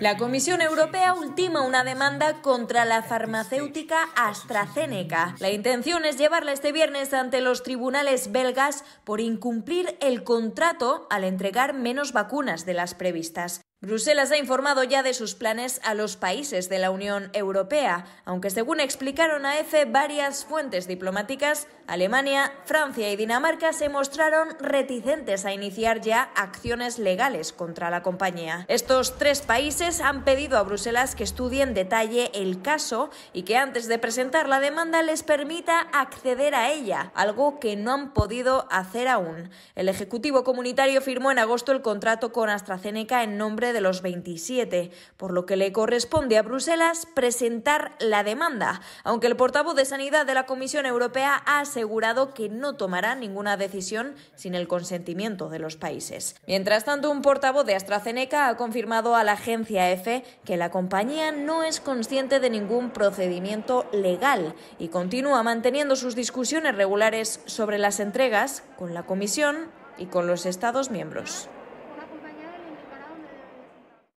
La Comisión Europea ultima una demanda contra la farmacéutica AstraZeneca. La intención es llevarla este viernes ante los tribunales belgas por incumplir el contrato al entregar menos vacunas de las previstas. Bruselas ha informado ya de sus planes a los países de la Unión Europea, aunque según explicaron a EFE e, varias fuentes diplomáticas, Alemania, Francia y Dinamarca se mostraron reticentes a iniciar ya acciones legales contra la compañía. Estos tres países han pedido a Bruselas que estudie en detalle el caso y que antes de presentar la demanda les permita acceder a ella, algo que no han podido hacer aún. El Ejecutivo Comunitario firmó en agosto el contrato con AstraZeneca en nombre de de los 27, por lo que le corresponde a Bruselas presentar la demanda, aunque el portavoz de Sanidad de la Comisión Europea ha asegurado que no tomará ninguna decisión sin el consentimiento de los países. Mientras tanto, un portavoz de AstraZeneca ha confirmado a la agencia EFE que la compañía no es consciente de ningún procedimiento legal y continúa manteniendo sus discusiones regulares sobre las entregas con la Comisión y con los Estados miembros.